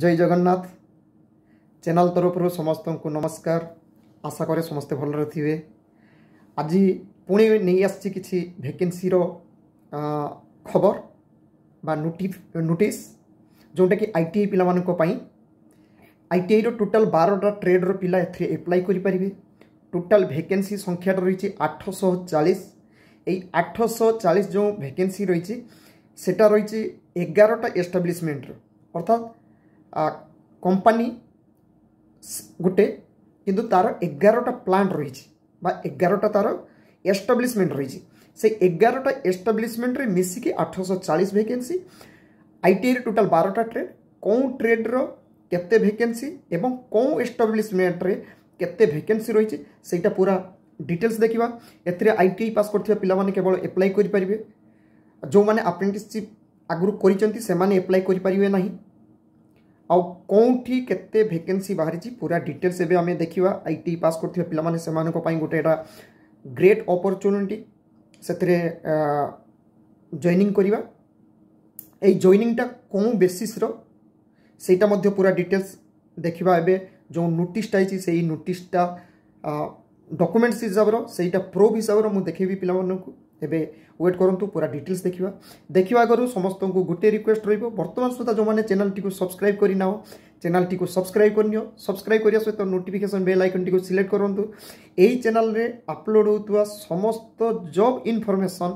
জয় Jagannath channel ତରଫରୁ ସମସ୍ତଙ୍କୁ ନମସ୍କାର ଆଶା କରେ ସମସ୍ତେ ଭଲରେ ଥିବେ ଆଜି ପୁଣି ନେଇ ଆସିଛି କିଛି ଭେକେନ୍ସିର ଖବର ବା ନୋଟିସ୍ ଯେଉଁଟାକି ଆଇ ଟି ଆଇ ପିଲାମାନଙ୍କ ପାଇଁ ଆଇ ଟି ଆଇର ଟୋଟାଲ୍ ବାରଟା ଟ୍ରେଡ଼୍ର ପିଲା ଏଥିରେ ଆପ୍ଲାଏ କରିପାରିବେ ଟୋଟାଲ୍ ଭେକେନ୍ସି ସଂଖ୍ୟାଟା ରହିଛି ଆଠଶହ ଚାଳିଶ ଏଇ ଆଠଶହ ଚାଳିଶ ଯେଉଁ ଭେକେନ୍ସି ରହିଛି ସେଟା ରହିଛି ଏଗାରଟା ଏଷ୍ଟାବ୍ଲିଶମେଣ୍ଟର ଅର୍ଥାତ୍ কোম্পানি গোটে কিন্তু তার এগারোটা প্লান্ট রয়েছে বা এগারোটা তার এস্টাব্লিশমেন্ট রয়েছে সেই এগারোটা এস্টাব্লিশমেন্টরে মিশিকি আঠশো চাশ ভ্যাকেন্সি আইটিআই টোটাল বারোটা ট্রেড কেউ ট্রেড্র কেতে ভ্যাকেন্সি এবং কেউ এস্টাব্লিশমেন্টরে কেতে ভ্যাকেন্সি রয়েছে সেইটা পুরা ডিটেলস দেখিবা এতে আইটিআই পাস করতে পিলামানে কেবল এপ্লাই করে পারিবে ଯେଉଁମାନେ ଆପ୍ରେଣ୍ଟିସସିପ୍ ଆଗରୁ କରିଛନ୍ତି ସେମାନେ ଆପ୍ଲାଏ କରିପାରିବେ ନାହିଁ ଆଉ କେଉଁଠି କେତେ ଭେକେନ୍ସି ବାହାରିଛି ପୁରା ଡିଟେଲ୍ସ ଏବେ ଆମେ ଦେଖିବା ଆଇ ଟି ପାସ୍ କରୁଥିବା ପିଲାମାନେ ସେମାନଙ୍କ ପାଇଁ ଗୋଟେ ଏଇଟା ଗ୍ରେଟ୍ ଅପରଚ୍ୟୁନିଟି ସେଥିରେ ଜଏନିଂ କରିବା ଏଇ ଜଏନିଂଟା କେଉଁ ବେସିସ୍ର ସେଇଟା ମଧ୍ୟ ପୁରା ଡିଟେଲ୍ସ ଦେଖିବା ଏବେ ଯେଉଁ ନୋଟିସ୍ଟା ହେଇଛି ସେଇ ନୋଟିସ୍ଟା ଡକୁମେଣ୍ଟସ୍ ହିସାବର ସେଇଟା ପ୍ରୋଭ୍ ହିସାବରେ ମୁଁ ଦେଖେଇବି ପିଲାମାନଙ୍କୁ ଏବେ ୱେଟ୍ କରନ୍ତୁ ପୁରା ଡିଟେଲ୍ସ ଦେଖିବା ଦେଖିବା ଆଗରୁ ସମସ୍ତଙ୍କୁ ଗୋଟିଏ ରିକ୍ୱେଷ୍ଟ ରହିବ ବର୍ତ୍ତମାନ ସୁଦ୍ଧା ଯେଉଁମାନେ ଚ୍ୟାନେଲ୍ଟିକୁ ସବସ୍କ୍ରାଇବ୍ କରିନାଅ ଚ୍ୟାନେଲ୍ଟିକୁ ସବସ୍କ୍ରାଇବ୍ କରିନିଅ ସବସ୍କ୍ରାଇବ୍ କରିବା ସହିତ ନୋଟିଫିକେସନ୍ ବେଲ୍ ଆଇକନ୍ଟିକୁ ସିଲେକ୍ଟ କରନ୍ତୁ ଏହି ଚ୍ୟାନେଲ୍ରେ ଅପଲୋଡ଼ ହେଉଥିବା ସମସ୍ତ ଜବ୍ ଇନଫର୍ମେସନ୍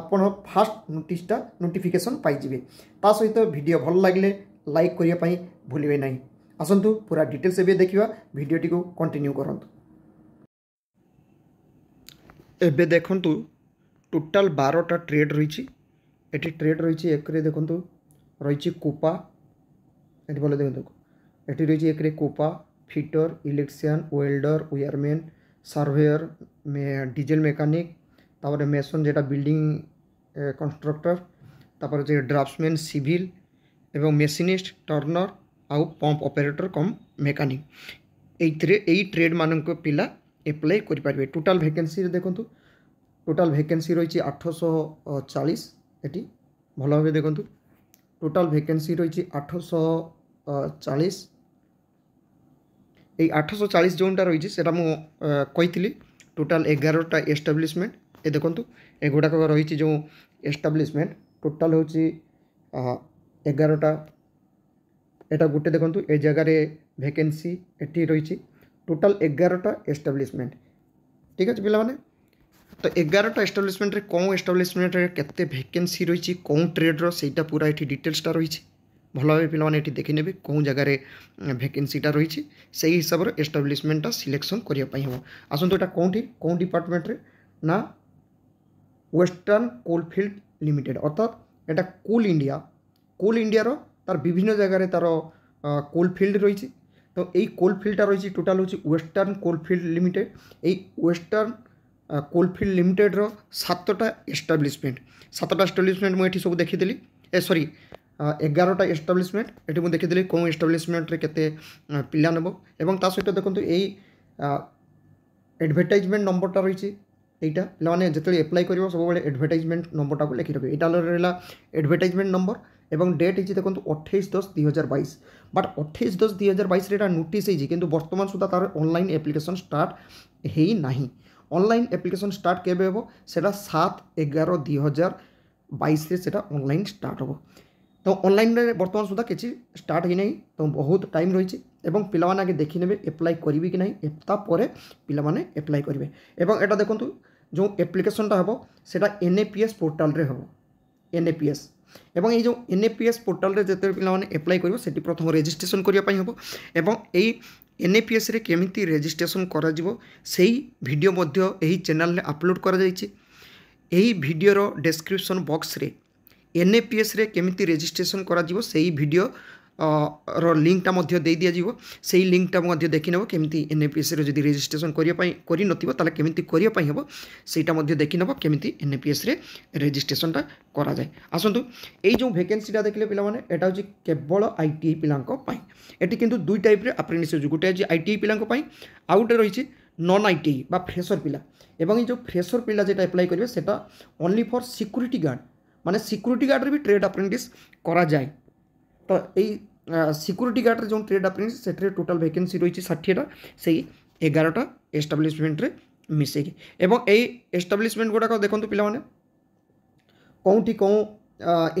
ଆପଣ ଫାଷ୍ଟ ନୋଟିସ୍ଟା ନୋଟିଫିକେସନ୍ ପାଇଯିବେ ତା ସହିତ ଭିଡ଼ିଓ ଭଲ ଲାଗିଲେ ଲାଇକ୍ କରିବା ପାଇଁ ଭୁଲିବେ ନାହିଁ ଆସନ୍ତୁ ପୁରା ଡିଟେଲ୍ସ ଏବେ ଦେଖିବା ଭିଡ଼ିଓଟିକୁ କଣ୍ଟିନ୍ୟୁ କରନ୍ତୁ ଏବେ ଦେଖନ୍ତୁ টোটাল 12 টা ট্রেড রইছি এটি ট্রেড রইছি এক করে দেখোতো রইছি কোপা এটি বলে দেখোতো এটি রইছি একরে COPA fitter electrician welder wireman surveyor মে ডিজেল মেকানিক তারপরে মেসন যেটা বিল্ডিং কনস্ট্রাক্টর তারপরে যে ড্রাফটসম্যান সিভিল এবং মেশিনিস্ট টার্নার আৰু পাম্প অপারেটর কম মেকানিক এই থরে এই ট্রেড মানونکو পিলা এপ্লাই করি পারবি টোটাল ভ্যাকেশনসি দেখোতো টোটাল ভ্যাকেন্সি রয়েছে আঠশো চালিশ এটি ভালোভাবে দেখুন টোটাল ভ্যাকেন্সি রয়েছে আঠশো চালিশ এই আঠশো চালিশ যেটা রয়েছে সেটা মু কইলি টোটাল এগারোটা এস্টাব্লিশমেন্ট এ দেখুন এগুড়াক রয়েছে যে এস্টাব্লিশমেন্ট টোটাল হচ্ছে এগারোটা এটা গোটে দেখুন এ জায়গায় ভ্যাকেন্সি এটি রয়েছে টোটাল এগারোটা এস্টাব্লিশমেন্ট ঠিক আছে পিলা মানে তো এগারোটা এস্টাব্লিশমেন্টরে কেউ এস্টাব্লিশমেন্টরে কেতে ভ্যাকেন্সি রয়েছে কেউ ট্রেড্র সেইটা পুরা এটি ডিটেলসটা রয়েছে ভালোভাবে পিলামানে এটি দেখে নেবে কেউ জায়গায় ভ্যাকেন্সিটা রয়েছে সেই হিসাবে এস্টাব্লিশমেন্টটা সিলেকশন করা হব আসন্তু এটা কোটি কেউ ডিপার্টমেন্টরে না ওয়েস্টার্ন কোলফিল্ড লিমিটেড অর্থাৎ এটা কোল ইন্ডিয়া কোল ইন্ডিয়ার তার বিভিন্ন জায়গায় তার কোলফিল্ড রয়েছে তো এই কোলফিল্ডটা রয়েছে টোটাল হচ্ছে ওয়েস্টার্ন কোলফিল্ড লিমিটেড এই ওয়েস্টার্ন କୋଲଫିଲ୍ଡ ଲିମିଟେଡ଼ର ସାତଟା ଏଷ୍ଟାବ୍ଲିଶମେଣ୍ଟ ସାତଟା ଏଷ୍ଟାବ୍ଲିଶମେଣ୍ଟ ମୁଁ ଏଠି ସବୁ ଦେଖିଦେଲି ଏ ସରି ଏଗାରଟା ଏଷ୍ଟାବ୍ଲିଶମେଣ୍ଟ ଏଠି ମୁଁ ଦେଖିଦେଲି କେଉଁ ଏଷ୍ଟାବ୍ଲିଶମେଣ୍ଟରେ କେତେ ପିଲା ନେବ ଏବଂ ତା ସହିତ ଦେଖନ୍ତୁ ଏଇ ଆଡ଼ଭର୍ଟାଇଜମେଣ୍ଟ ନମ୍ବରଟା ରହିଛି এইটা মানে যেতবে এপ্লাই করব সবুলে এডভর্টাইজমেন্ট নম্বরটা লিখি রাখবে এটা রা এডভর্টাইজমেন্ট নম্বর এবং ডেট হয়েছে দেখুন অঠেইশ দশ দুই হাজার বাইশ বাট অঠেইশ দশ দুই হাজার বাইশে এটা নোটিস হয়েছে কিন্তু বর্তমান সুদ্ধা তার অনলাইন আপ্লিকেসন স্টার্ট হয়ে না অনলাইন আপ্লিকেশন স্টার্ট কেবে হব সেটা সাত এগার দুই হাজার বাইশে সেটা অনলাইন স্টার্ট হব তো অনলাইনে বর্তমান সুদ্ধা কিছু স্টার্ট হয়ে না তো বহুত টাইম রয়েছে এবং পিলামানে আগে দেখি নেবে এপ্লাই করবি কি না তাপরে পিলামানে এপ্লাই করবে এবং এটা দেখুন যে আপ্লিকেশনটা হব সেটা এনএপিএস পোর্টালে হব এনএপিএস এবং এই যে এনএপিএস পোর্টালে যেতে পিলামানে এপ্লাই করবে সেটি প্রথম রেজিষ্ট্রেসন করা হব এবং এই ଏନ୍ଏପିଏସ୍ରେ କେମିତି ରେଜିଷ୍ଟ୍ରେସନ୍ କରାଯିବ ସେହି ଭିଡ଼ିଓ ମଧ୍ୟ ଏହି ଚ୍ୟାନେଲ୍ରେ ଅପଲୋଡ଼ କରାଯାଇଛି ଏହି ଭିଡ଼ିଓର ଡେସ୍କ୍ରିପ୍ସନ୍ ବକ୍ସରେ ଏନ୍ଏପିଏସ୍ରେ କେମିତି ରେଜିଷ୍ଟ୍ରେସନ୍ କରାଯିବ ସେହି ଭିଡ଼ିଓ ର ଲିଙ୍କଟା ମଧ୍ୟ ଦେଇ ଦିଆଯିବ ସେଇ ଲିଙ୍କଟା ମଧ୍ୟ ଦେଖିନେବ କେମିତି ଏନ୍ଏପିଏସ୍ସିରେ ଯଦି ରେଜିଷ୍ଟ୍ରେସନ୍ କରିବା ପାଇଁ କରିନଥିବ ତାହେଲେ କେମିତି କରିବା ପାଇଁ ହେବ ସେଇଟା ମଧ୍ୟ ଦେଖିନେବ କେମିତି ଏନ୍ଏପିଏସ୍ସିରେ ରେଜିଷ୍ଟ୍ରେସନ୍ଟା କରାଯାଏ ଆସନ୍ତୁ ଏଇ ଯେଉଁ ଭେକେନ୍ସିଟା ଦେଖିଲେ ପିଲାମାନେ ଏଇଟା ହେଉଛି କେବଳ ଆଇ ଟି ଆଇ ପିଲାଙ୍କ ପାଇଁ ଏଠି କିନ୍ତୁ ଦୁଇ ଟାଇପ୍ରେ ଆପ୍ରେଣ୍ଟିସ୍ ଗୋଟେ ହେଉଛି ଆଇ ଟି ଆଇ ପିଲାଙ୍କ ପାଇଁ ଆଉ ଗୋଟେ ରହିଛି ନନ୍ ଆଇ ଟି ଆଇ ବା ଫ୍ରେସର ପିଲା ଏବଂ ଏଇ ଯେଉଁ ଫ୍ରେସର ପିଲା ଯେଟା ଆପ୍ଲାଏ କରିବେ ସେଟା ଓନ୍ଲି ଫର୍ ସିକ୍ୟୁରିଟି ଗାର୍ଡ଼ ମାନେ ସିକ୍ୟୁରିଟି ଗାର୍ଡ଼ରେ ବି ଟ୍ରେଡ୍ ଆପ୍ରେଣ୍ଟିସ୍ କରାଯାଏ ତ ଏଇ সিকুরিটি গার্ডের যে ট্রেড আপনি সেটি টোটাল ভ্যাকেন্সি রয়েছে ষাঠিটা সেই এগারোটা এস্টাব্লিশমেন্টরে মিশাইকি এবং এই এস্টাব্লিশমেন্ট গুড়াক দেখুন পিলামানে কোটি কেউ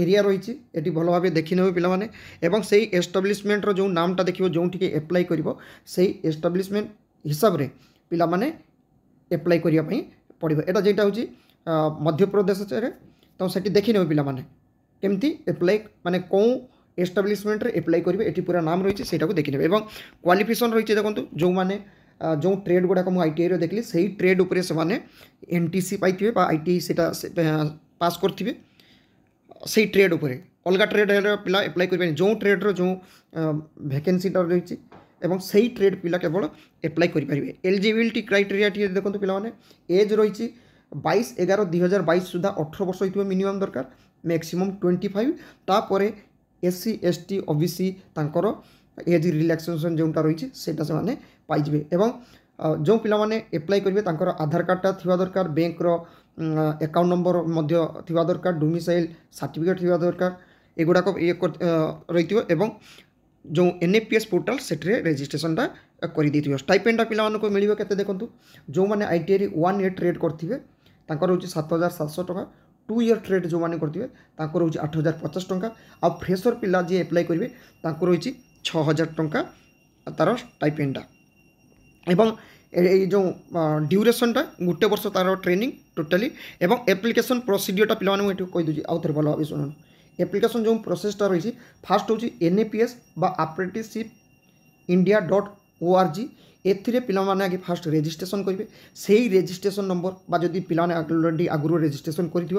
এরিয়া রয়েছে এটি ভালোভাবে দেখি নেবে পিলামানে এবং সেই এস্টাব্লিশমেন্টর যে নামটা দেখব যেটিকে এপ্লাই করব সেই এস্টাব্লিশমেন্ট হিসাবে পিলামানে এপ্লাই করা পড়ব এটা যেটা হচ্ছে মধ্যপ্রদেশে তো সেটি দেখি নেবে পিলামানে কেমতি এপ্লাই মানে কেউ এস্টাবলিশমেন্টরে এপ্লাই করবে এটি পুরা নাম রয়েছে সেটাকে দেখে নেবে এবং কোয়ালিফিকেসন রয়েছে দেখুন যেউমানে ଯେଉଁ ଟ୍ରେଡ୍ ଗୁଡ଼ାକ ମୁଁ ଆଇଟିଆଇର ଦେଖିଲି ସେଇ ଟ୍ରେଡ୍ ଉପରେ ସେମାନେ ଏନ୍ ଟି ସି ପାଇଥିବେ ବା ଆଇ ଟି ଆଇ ସେଇଟା ପାସ୍ କରିଥିବେ ସେଇ ଟ୍ରେଡ୍ ଉପରେ ଅଲଗା ଟ୍ରେଡ୍ର ପିଲା ଆପ୍ଲାଏ କରିବେନି ଯେଉଁ ଟ୍ରେଡ୍ର ଯେଉଁ ଭ୍ୟାକେନ୍ସିଟା ରହିଛି এবং সেই ট্রেড পিলা কেবল আপ্লাই করে পারবে এলিজিবিলিটি ক্রাইটেরিয়াটি দেখুন পিলা মানে এজ রয়েছে বাইশ এগারো দুই হাজার বাইশ সুদ্ধা অঠর বর্ষ হয়ে মিনিমাম দরকার ম্যাক্সিমম টোয়েন্টি ফাইভ তাপরে এসসি এসটি ওবিসি তাঁকর এজ রিল্যাক্সেসন যেটা রয়েছে সেটা সে পাইবে এবং যে পিলামানে এপ্লাই করবে তাঁর আধার কার্ডটা থাকা দরকার ব্যাঙ্কর একাউন্ট নম্বর মধ্য থাকা দরকার ডোমিসাইল সার্টিফিকেট থাকা দরকার এগুড়াক ইয়ে রয়েছে এবং जो N A P S portal से रेजिट्रेसनटा कर स्टाइपेन्टा पाला मिल के देखते जो मैंने I T I one a trade करेंगे रही सात हजार सातश टाँग ଟୁ ଇୟର୍ ଟ୍ରେଡ୍ ଯେଉଁମାନେ କରିଥିବେ ତାଙ୍କର ହେଉଛି ଆଠ ହଜାର ପଚାଶ ଟଙ୍କା ଆଉ ଫ୍ରେସର୍ ପିଲା ଯିଏ ଆପ୍ଲାଏ କରିବେ ତାଙ୍କର ରହିଛି ଛଅ ହଜାର ଟଙ୍କା ତା'ର ଷ୍ଟାଇପେନ୍ଟା ଏବଂ এই যে ডিউরেসনটা গোটে বর্ষ তার ট্রেনিং টোটালি এবং আপ্লিকেসন প্রোসিডিওরটা পিলামানে এটি কইদি আউথরে ভালো ভাবে শুনুন আপ্লিকেসন যে প্রোসেসটা রয়েছে ফার্স্ট হচ্ছে এনএপিএস বা আপ্রেন্টিসশিপ ইন্ডিয়া ডট ওআরজি ଏଥିରେ ପିଲାମାନେ ଆଗେ ଫାଷ୍ଟ ରେଜିଷ୍ଟ୍ରେସନ୍ କରିବେ ସେଇ ରେଜିଷ୍ଟ୍ରେସନ୍ ନମ୍ବର ବା ଯଦି ପିଲାମାନେ ଅଲରେଡ଼ି ଆଗରୁ ରେଜିଷ୍ଟ୍ରେସନ୍ କରିଥିବ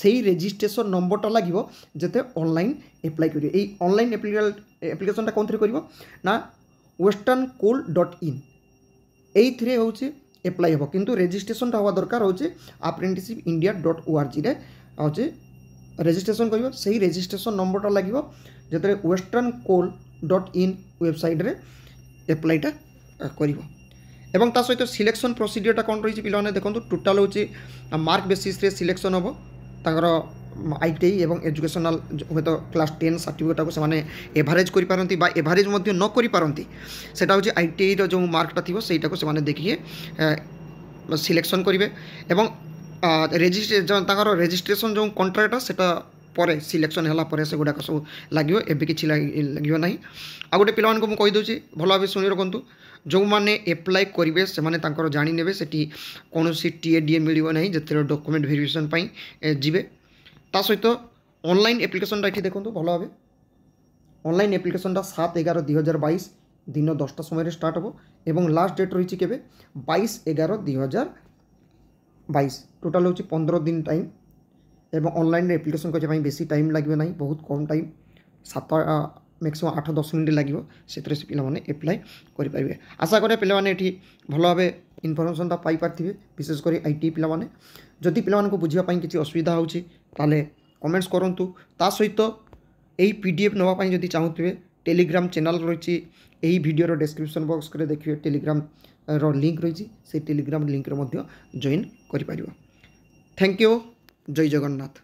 ସେଇ ରେଜିଷ୍ଟ୍ରେସନ୍ ନମ୍ବରଟା ଲାଗିବ ଯେତେ ଅନଲାଇନ୍ ଆପ୍ଲାଏ କରିବେ ଏଇ ଅନଲାଇନ୍ ଆପ୍ଲିକେସନ୍ଟା କେଉଁଥିରେ କରିବ ନା ୱେଷ୍ଟର୍ଣ୍ଣ କୋଲ୍ ଡଟ୍ ଇନ୍ এইথিরে হচ্ছে এপ্লাই হব কিন্তু রেজিষ্ট্রেসনটা হওয়া দরকার হচ্ছে আপ্রেন্টিসিপ ইন্ডিয়া ডট ওআরজিরে হচ্ছে রেজিষ্ট্রেসন করব সেই রেজিষ্ট্রেসন নম্বরটা লাগবে যেতে ওয়েস্টর্ন কোল ডট ইন ওয়েবসাইট্রে এপ্লাইটা କରିବ ଏବଂ ତା ସହିତ ସିଲେକ୍ସନ୍ ପ୍ରୋସିଡ଼ିଓରଟା କ'ଣ ରହିଛି ପିଲାମାନେ ଦେଖନ୍ତୁ ଟୋଟାଲ୍ ହେଉଛି ମାର୍କ ବେସିସ୍ରେ ସିଲେକ୍ସନ୍ ହେବ ତାଙ୍କର ଆଇ ଟି ଆଇ ଏବଂ ଏଜୁକେସନାଲ୍ ହୁଏତ କ୍ଲାସ୍ ଟେନ୍ ସାର୍ଟିଫିକେଟ୍ଟାକୁ ସେମାନେ ଏଭରେଜ୍ କରିପାରନ୍ତି ବା ଏଭରେଜ୍ ମଧ୍ୟ ନ କରିପାରନ୍ତି ସେଇଟା ହେଉଛି ଆଇ ଟି ଆଇର ଯେଉଁ ମାର୍କଟା ଥିବ ସେଇଟାକୁ ସେମାନେ ଦେଖିକି ସିଲେକ୍ସନ୍ କରିବେ ଏବଂ ରେଜିଷ୍ଟ୍ରେ ତାଙ୍କର ରେଜିଷ୍ଟ୍ରେସନ୍ ଯେଉଁ କଣ୍ଟ୍ରାକ୍ଟଟା ସେଇଟା ପରେ ସିଲେକ୍ସନ୍ ହେଲା ପରେ ସେଗୁଡ଼ାକ ସବୁ ଲାଗିବ ଏବେ କିଛି ଲାଗିବ ନାହିଁ ଆଉ ଗୋଟେ ପିଲାମାନଙ୍କୁ ମୁଁ କହିଦେଉଛି ଭଲ ଭାବେ ଶୁଣି ରଖନ୍ତୁ ଯେଉଁମାନେ ଆପ୍ଲାଏ କରିବେ ସେମାନେ ତାଙ୍କର ଜାଣିନେବେ ସେଠି କୌଣସି ଟିଏ ଡିଏ ମିଳିବ ନାହିଁ ଯେତେବେଳେ ଡକୁମେଣ୍ଟ ଭେରିଫିକେସନ୍ ପାଇଁ ଯିବେ ତା ସହିତ ଅନଲାଇନ୍ ଆପ୍ଲିକେସନ୍ଟା ଏଠି ଦେଖନ୍ତୁ ଭଲ ଭାବେ ଅନଲାଇନ୍ ଆପ୍ଲିକେସନ୍ଟା ସାତ ଏଗାର ଦୁଇ ହଜାର ବାଇଶ ଦିନ ଦଶଟା ସମୟରେ ଷ୍ଟାର୍ଟ ହେବ ଏବଂ ଲାଷ୍ଟ ଡେଟ୍ ରହିଛି କେବେ ବାଇଶ ଏଗାର ଦୁଇ ହଜାର ବାଇଶ ଟୋଟାଲ୍ ହେଉଛି ପନ୍ଦର ଦିନ ଟାଇମ୍ এব অনলাইন অ্যাপ্লিকেশন কৰিব পাৰাই বেছি টাইম লাগিব নাই বহুত কম টাইম 7 ৰ মাক্সিম 8-10 মিনিট লাগিব সেইতে আপোনাৰ মানে এপ্লাই কৰি পাবে আশা কৰে পিলমানে এতি ভালভাৱে ইনফৰমেচনটা পাই পাৰ্থিবি বিশেষকৰি আইটি পিলমানে যদি পিলমানক বুজি পাবা কিছি অসুবিধা হয় চি তালে কমেন্টস কৰন্তু তা সৈতো এই পিডিএফ নৱা পাৰাই যদি চাওঁতিবে টেলিগ্রাম চেনেল ৰচি এই ভিডিঅৰ ডেসক্রিপচন বক্স কৰে দেখিবে টেলিগ্রাম ৰ লিংক ৰচি সেই টেলিগ্রাম লিংকৰ মদ্য জয়েন কৰি পাবা থ্যাংক ইউ জয় জগন্নাথ